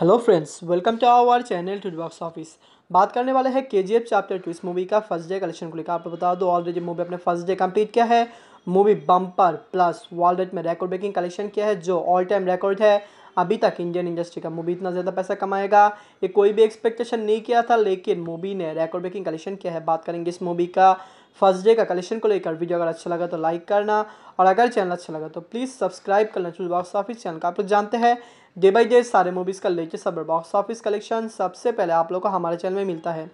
hello friends welcome to our channel to box office बात करने वाले हैं के एफ चैप्टर टू इस मूवी का फर्स्ट डे कलेक्शन को लेकर आपको बता दो ऑलरेडी मूवी अपने फर्स्ट डे कंप्लीट किया है मूवी बम्पर प्लस वर्ल्ड में रिकॉर्ड ब्रेकिंग कलेक्शन किया है जो ऑल टाइम रिकॉर्ड है अभी तक इंडियन इंडस्ट्री का मूवी इतना ज़्यादा पैसा कमाएगा ये कोई भी एक्सपेक्टेशन नहीं किया था लेकिन मूवी ने रिकॉर्ड ब्रेकिंग कलेक्शन किया है बात करेंगे इस मूवी का फर्स्ट डे का कलेक्शन को लेकर वीडियो अगर अच्छा लगा तो लाइक करना और अगर चैनल अच्छा लगा तो प्लीज़ सब्सक्राइब करना चूज बॉक्स ऑफिस चैनल का आप लोग जानते हैं डे बाई डे सारे मूवीज़ का लेके सब बॉक्स ऑफिस कलेक्शन सबसे पहले आप लोग को हमारे चैनल में मिलता है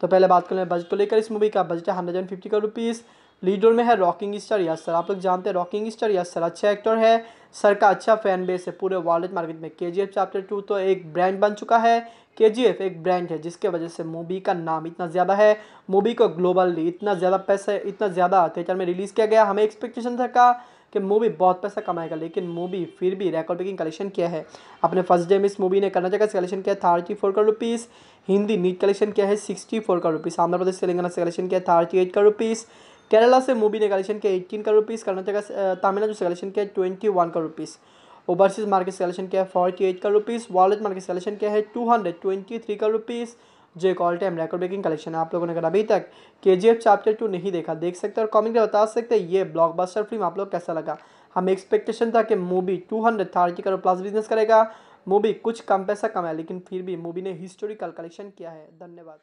तो पहले बात कर लें बजट को लेकर इस मूवी का बजट है hundred and fifty rupees lead role में है रॉकिंग स्टार यस सर आप लोग जानते हैं रॉकिंग स्टार यस सर अच्छा एक्टर है सर का अच्छा फैन बेस है पूरे वर्ल्ड मार्केट में के जी एफ चैप्टर टू तो एक ब्रांड बन चुका है के जी एफ एक ब्रांड है जिसके वजह से मूवी का नाम इतना ज़्यादा है मूवी को ग्लोबली इतना ज़्यादा पैसा इतना ज़्यादा थिएटर में रिलीज़ किया गया हमें एक्सपेक्टेशन था का कि मूवी बहुत पैसा कमाएगा लेकिन मूवी फिर भी रिकॉर्ड ब्रेकिंग कलेक्शन किया है अपने फर्स्ट डे में इस मूवी ने कर्नाटक से कलेक्शन किया thirty four crore rupees Hindi net collection किया है sixty four crore rupees Andhra Pradesh Telangana से कलेक्शन किया thirty eight crore rupees Kerala से मूवी ने कलेक्शन किया एट्टीन करोड़ रुपीज़ कर्नाटक तमिलनाडु से कलेक्शन किया twenty one crore rupees overseas market से कलेक्शन किया है फोर्टी एट करोड़ रुपीज़ वॉलेट मार्केट से कलेक्शन किया है two hundred twenty three crore rupees जो एक all time record breaking collection है आप लोगों ने अगर अभी तक के जी एफ चैप्टर टू नहीं देखा देख सकते और और कॉमेंट बता सकते हैं ये ब्लॉकबस्टर फिल्म आप लोग कैसा लगा हमें एक्सपेक्टेशन था कि movie two hundred thirty crore plus business करेगा मूवी कुछ कम पैसा कमाया लेकिन फिर भी मूवी ने हिस्टोरिकल कलेक्शन किया है धन्यवाद